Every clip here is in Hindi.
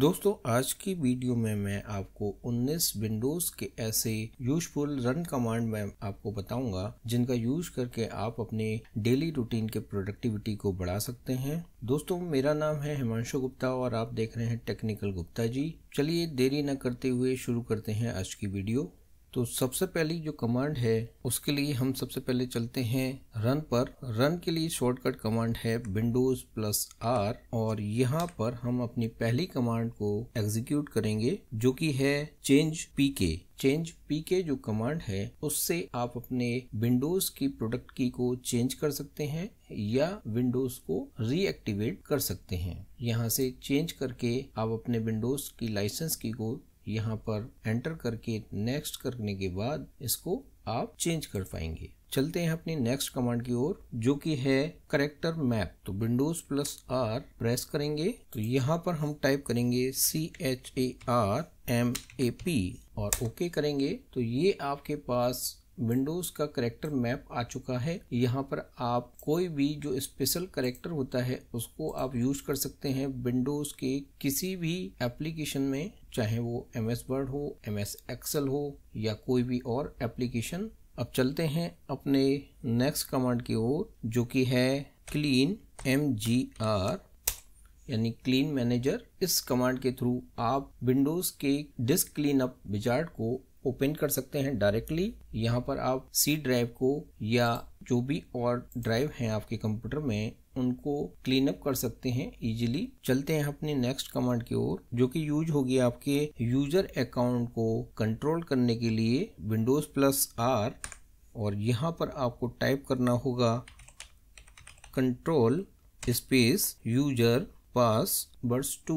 दोस्तों आज की वीडियो में मैं आपको 19 विंडोज के ऐसे यूजफुल रन कमांड में आपको बताऊंगा जिनका यूज करके आप अपने डेली रूटीन के प्रोडक्टिविटी को बढ़ा सकते हैं दोस्तों मेरा नाम है हिमांशु गुप्ता और आप देख रहे हैं टेक्निकल गुप्ता जी चलिए देरी न करते हुए शुरू करते हैं आज की वीडियो तो सबसे पहली जो कमांड है उसके लिए हम सबसे पहले चलते हैं रन पर रन के लिए शॉर्टकट कमांड है विंडोज प्लस आर और यहाँ पर हम अपनी पहली कमांड को एग्जीक्यूट करेंगे जो कि है change P K change P K जो कमांड है उससे आप अपने विंडोज की प्रोडक्ट की को चेंज कर सकते हैं या विंडोज को रीएक्टिवेट कर सकते हैं यहाँ से चेंज करके आप अपने विंडोज की लाइसेंस की को यहाँ पर एंटर करके नेक्स्ट करने के बाद इसको आप चेंज कर पाएंगे चलते हैं अपनी नेक्स्ट कमांड की ओर जो कि है करेक्टर मैप तो विंडोज प्लस आर प्रेस करेंगे तो यहाँ पर हम टाइप करेंगे C H A R M A P और ओके करेंगे तो ये आपके पास विंडोज का करेक्टर मैप आ चुका है यहाँ पर आप कोई भी जो स्पेशल करेक्टर होता है उसको आप यूज कर सकते हैं विंडोज के किसी भी एप्लीकेशन में चाहे वो एम एस वर्ड हो एम एस एक्सल हो या कोई भी और एप्लीकेशन अब चलते हैं अपने नेक्स्ट कमांड की ओर जो कि है क्लीन एम जी आर यानी क्लीन मैनेजर इस कमांड के थ्रू आप विंडोज के डिस्क क्लीन अप विजार्ड को ओपन कर सकते हैं डायरेक्टली यहाँ पर आप सी ड्राइव को या जो भी और ड्राइव हैं आपके कंप्यूटर में उनको क्लीन अप कर सकते हैं इजीली चलते हैं अपने नेक्स्ट कमांड की ओर जो कि यूज होगी आपके यूजर अकाउंट को कंट्रोल करने के लिए विंडोज प्लस आर और यहाँ पर आपको टाइप करना होगा कंट्रोल स्पेस यूजर पास बर्स टू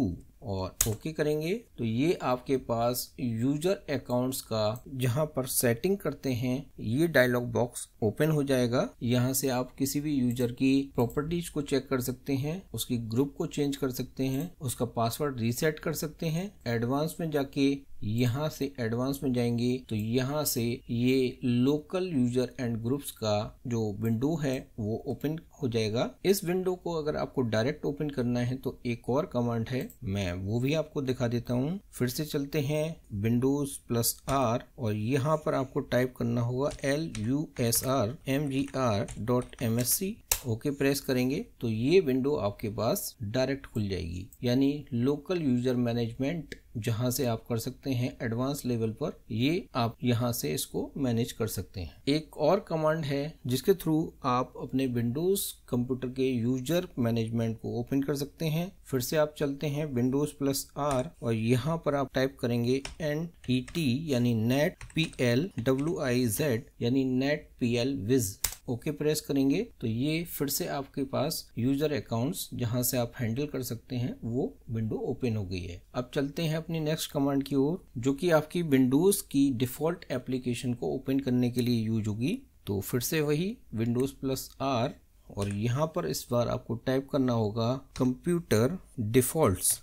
और ओके okay करेंगे तो ये आपके पास यूजर अकाउंट्स का जहाँ पर सेटिंग करते हैं ये डायलॉग बॉक्स ओपन हो जाएगा यहाँ से आप किसी भी यूजर की प्रॉपर्टीज को चेक कर सकते हैं उसकी ग्रुप को चेंज कर सकते हैं उसका पासवर्ड रीसेट कर सकते हैं एडवांस में जाके यहाँ से एडवांस में जाएंगे तो यहाँ से ये लोकल यूजर एंड ग्रुप्स का जो विंडो है वो ओपन हो जाएगा इस विंडो को अगर आपको डायरेक्ट ओपन करना है तो एक और कमांड है मैं वो भी आपको दिखा देता हूँ फिर से चलते हैं विंडोज प्लस आर और यहाँ पर आपको टाइप करना होगा L U S R M G R dot M S C okay press करेंगे तो ये विंडो आपके पास डायरेक्ट खुल जाएगी यानी लोकल यूजर मैनेजमेंट जहां से आप कर सकते हैं एडवांस लेवल पर ये आप यहाँ से इसको मैनेज कर सकते हैं एक और कमांड है जिसके थ्रू आप अपने विंडोज कंप्यूटर के यूजर मैनेजमेंट को ओपन कर सकते हैं फिर से आप चलते हैं विंडोज प्लस आर और यहाँ पर आप टाइप करेंगे एन टी टी यानी net P L W I Z यानी net P L wiz okay press करेंगे तो ये फिर से आपके पास यूजर अकाउंट्स जहां से आप हैंडल कर सकते हैं वो विंडो ओपन हो गई है अब चलते हैं अपनी नेक्स्ट कमांड की ओर जो कि आपकी विंडोज की डिफॉल्ट एप्लीकेशन को ओपन करने के लिए यूज होगी तो फिर से वही विंडोज प्लस आर और यहाँ पर इस बार आपको टाइप करना होगा कंप्यूटर डिफॉल्ट्स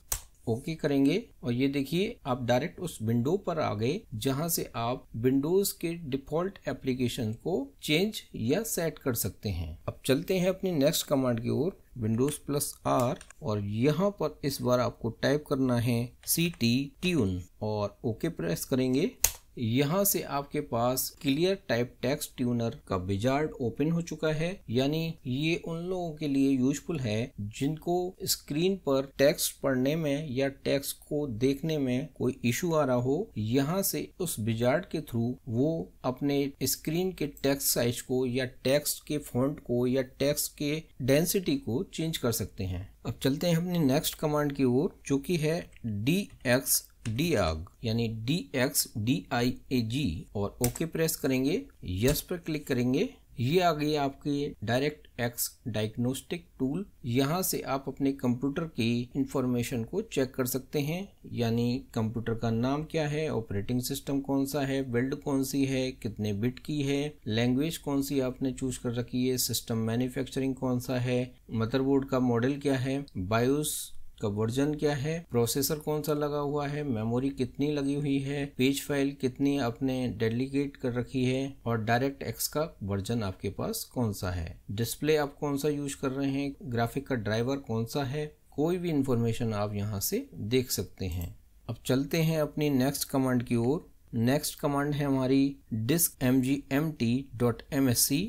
ओके करेंगे और ये देखिए आप डायरेक्ट उस विंडो पर आ गए जहां से आप विंडोज के डिफॉल्ट एप्लीकेशन को चेंज या सेट कर सकते हैं अब चलते हैं अपनी नेक्स्ट कमांड की ओर विंडोज प्लस आर और यहाँ पर इस बार आपको टाइप करना है सी टी ट्यून और ओके प्रेस करेंगे यहाँ से आपके पास क्लियर टाइप टेक्स ट्यूनर का विजार्ड ओपन हो चुका है यानी ये उन लोगों के लिए यूजफुल है जिनको स्क्रीन पर टेक्स्ट पढ़ने में या टेक्स्ट को देखने में कोई इशू आ रहा हो यहाँ से उस विजार्ड के थ्रू वो अपने स्क्रीन के टेक्स्ट साइज को या टेक्स्ट के फॉन्ट को या टेक्स्ट के डेंसिटी को चेंज कर सकते हैं अब चलते हैं अपनी नेक्स्ट कमांड की ओर जो कि है डी एक्स डी आग यानी D X D I A G और ओके प्रेस करेंगे यस पर क्लिक करेंगे ये आ गई आपकी डायरेक्ट एक्स डायग्नोस्टिक टूल यहाँ से आप अपने कंप्यूटर की इंफॉर्मेशन को चेक कर सकते हैं यानी कंप्यूटर का नाम क्या है ऑपरेटिंग सिस्टम कौन सा है बिल्ड कौन सी है कितने बिट की है लैंग्वेज कौन सी आपने चूज कर रखी है सिस्टम मैन्युफैक्चरिंग कौन सा है मदरबोर्ड का मॉडल क्या है बायोस का वर्जन क्या है प्रोसेसर कौन सा लगा हुआ है मेमोरी कितनी लगी हुई है पेज फाइल कितनी आपने डेलीगेट कर रखी है और डायरेक्ट एक्स का वर्जन आपके पास कौन सा है डिस्प्ले आप कौन सा यूज कर रहे हैं ग्राफिक का ड्राइवर कौन सा है कोई भी इंफॉर्मेशन आप यहाँ से देख सकते हैं अब चलते हैं अपनी नेक्स्ट कमांड की ओर नेक्स्ट कमांड है हमारी disk M G M T dot M S C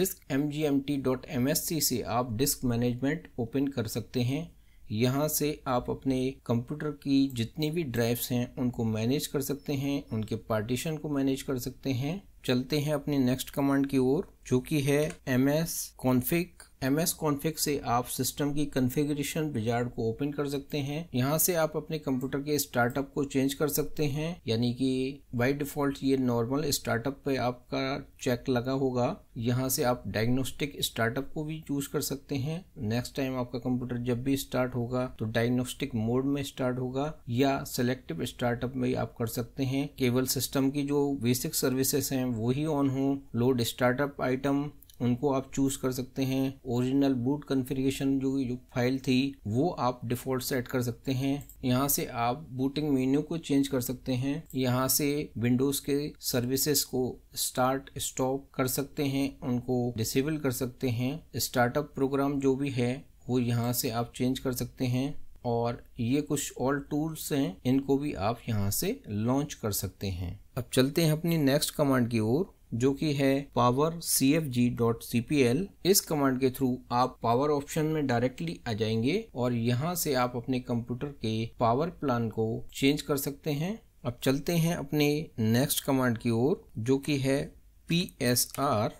disk M G M T dot M S C से आप डिस्क मैनेजमेंट ओपन कर सकते हैं यहाँ से आप अपने कंप्यूटर की जितनी भी ड्राइव्स हैं उनको मैनेज कर सकते हैं उनके पार्टीशन को मैनेज कर सकते हैं चलते हैं अपने नेक्स्ट कमांड की ओर जो कि है M S config M S config से आप सिस्टम की कन्फिग्रेशन विजार्ड को ओपन कर सकते हैं यहाँ से आप अपने कंप्यूटर के स्टार्टअप को चेंज कर सकते हैं यानी कि बाय डिफॉल्ट ये नॉर्मल स्टार्टअप पे आपका चेक लगा होगा यहाँ से आप डायग्नोस्टिक स्टार्टअप को भी चूज कर सकते हैं नेक्स्ट टाइम आपका कंप्यूटर जब भी स्टार्ट होगा तो डायग्नोस्टिक मोड में स्टार्ट होगा या सिलेक्टिव स्टार्टअप में आप कर सकते हैं केवल सिस्टम की जो बेसिक सर्विसेस हैं वो ही ऑन हो लोड स्टार्टअप आइटम उनको आप चूज कर सकते हैं ओरिजिनल बूट कॉन्फ़िगरेशन जो जो फाइल थी वो आप डिफॉल्ट सेट कर सकते हैं यहाँ से आप बूटिंग मेन्यू को चेंज कर सकते हैं यहाँ से विंडोज के सर्विसेज को स्टार्ट स्टॉप कर सकते हैं उनको डिसेबल कर सकते हैं स्टार्टअप प्रोग्राम जो भी है वो यहाँ से आप चेंज कर सकते हैं और ये कुछ और टूल्स हैं इनको भी आप यहाँ से लॉन्च कर सकते हैं अब चलते हैं अपनी नेक्स्ट कमांड की ओर जो कि है power C C F G dot P L इस कमांड के थ्रू आप पावर ऑप्शन में डायरेक्टली आ जाएंगे और यहाँ से आप अपने कंप्यूटर के पावर प्लान को चेंज कर सकते हैं अब चलते हैं अपने नेक्स्ट कमांड की ओर जो कि है पी एस आर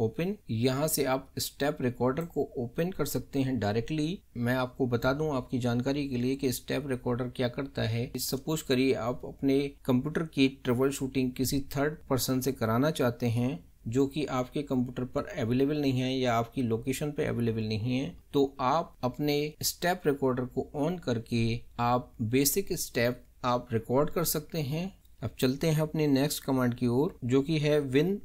ओपन यहाँ से आप स्टेप रिकॉर्डर को ओपन कर सकते हैं डायरेक्टली मैं आपको बता दूं आपकी जानकारी के लिए कि स्टेप रिकॉर्डर क्या करता है सपोज करिए आप अपने कंप्यूटर की ट्रबल शूटिंग किसी थर्ड पर्सन से कराना चाहते हैं जो कि आपके कंप्यूटर पर अवेलेबल नहीं है या आपकी लोकेशन पर अवेलेबल नहीं है तो आप अपने स्टेप रिकॉर्डर को ऑन करके आप बेसिक स्टेप आप रिकॉर्ड कर सकते हैं अब चलते हैं अपने नेक्स्ट कमांड की ओर जो कि है win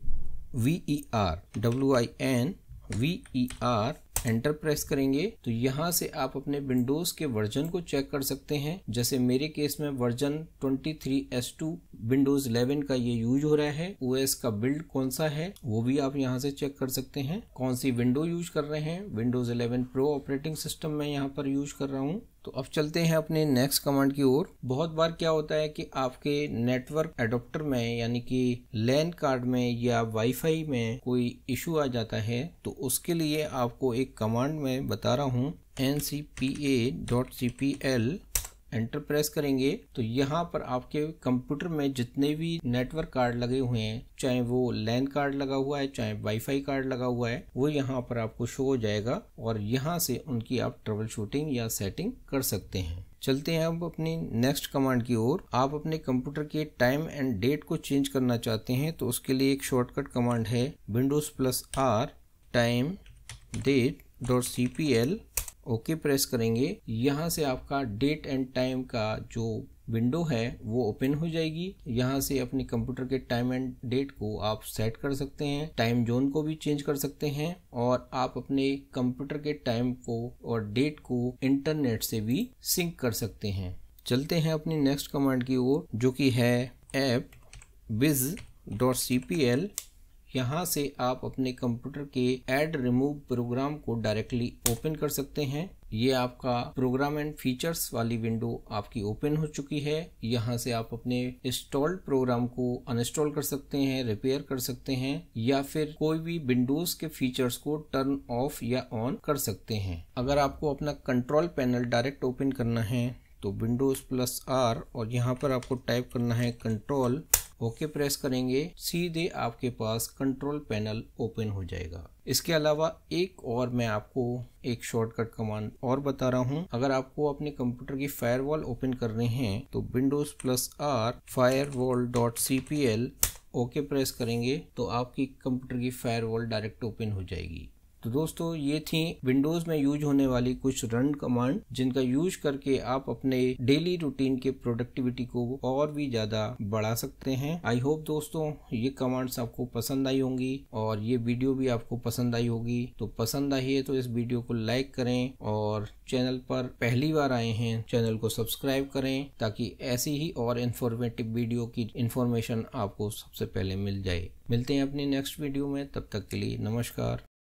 V E R W I N V E R enter press करेंगे तो यहाँ से आप अपने विंडोज के वर्जन को चेक कर सकते हैं जैसे मेरे केस में वर्जन 23s2 विंडोज 11 का ये यूज हो रहा है ओएस का बिल्ड कौन सा है वो भी आप यहाँ से चेक कर सकते हैं कौन सी विंडो यूज कर रहे हैं विंडोज 11 प्रो ऑपरेटिंग सिस्टम में यहाँ पर यूज कर रहा हूँ तो अब चलते हैं अपने नेक्स्ट कमांड की ओर बहुत बार क्या होता है कि आपके नेटवर्क एडोप्टर में यानी कि लैंड कार्ड में या वाईफाई में कोई इशू आ जाता है तो उसके लिए आपको एक कमांड में बता रहा हूँ N C P A dot C P L enter press करेंगे तो यहाँ पर आपके कंप्यूटर में जितने भी नेटवर्क कार्ड लगे हुए हैं चाहे वो लैन कार्ड लगा हुआ है चाहे वाईफाई कार्ड लगा हुआ है वो यहाँ पर आपको शो हो जाएगा और यहाँ से उनकी आप ट्रबल शूटिंग या सेटिंग कर सकते हैं चलते हैं अब अपनी नेक्स्ट कमांड की ओर आप अपने कंप्यूटर के टाइम एंड डेट को चेंज करना चाहते हैं तो उसके लिए एक शॉर्टकट कमांड है Windows plus R time date dot C P L okay press करेंगे यहाँ से आपका डेट एंड टाइम का जो विंडो है वो ओपन हो जाएगी यहाँ से अपने कंप्यूटर के टाइम एंड डेट को आप सेट कर सकते हैं टाइम जोन को भी चेंज कर सकते हैं और आप अपने कंप्यूटर के टाइम को और डेट को इंटरनेट से भी सिंक कर सकते हैं चलते हैं अपनी नेक्स्ट कमांड की ओर जो कि है एप बिज डॉट सी पी एल यहाँ से आप अपने कंप्यूटर के एड रिमूव प्रोग्राम को डायरेक्टली ओपन कर सकते हैं ये आपका प्रोग्राम एंड फीचर्स वाली विंडो आपकी ओपन हो चुकी है यहाँ से आप अपने इंस्टॉल्ड प्रोग्राम को अनइंस्टॉल कर सकते हैं रिपेयर कर सकते हैं या फिर कोई भी विंडोज के फीचर्स को टर्न ऑफ या ऑन कर सकते हैं अगर आपको अपना कंट्रोल पैनल डायरेक्ट ओपन करना है तो विंडोज प्लस आर और यहाँ पर आपको टाइप करना है कंट्रोल ओके प्रेस करेंगे सीधे आपके पास कंट्रोल पैनल ओपन हो जाएगा इसके अलावा एक और मैं आपको एक शॉर्टकट कमांड और बता रहा हूं अगर आपको अपने कंप्यूटर की फायरवॉल ओपन करनी है तो Windows plus R firewall dot C P L okay press करेंगे तो आपकी कंप्यूटर की फायरवॉल डायरेक्ट ओपन हो जाएगी तो दोस्तों ये थी विंडोज में यूज होने वाली कुछ रन कमांड जिनका यूज करके आप अपने डेली रूटीन के प्रोडक्टिविटी को और भी ज्यादा बढ़ा सकते हैं आई होप दोस्तों ये कमांड्स आपको पसंद आई होंगी और ये वीडियो भी आपको पसंद आई होगी तो पसंद आई है तो इस वीडियो को लाइक करें और चैनल पर पहली बार आए हैं चैनल को सब्सक्राइब करें ताकि ऐसी ही और इन्फॉर्मेटिव वीडियो की इन्फॉर्मेशन आपको सबसे पहले मिल जाए मिलते हैं अपनी नेक्स्ट वीडियो में तब तक के लिए नमस्कार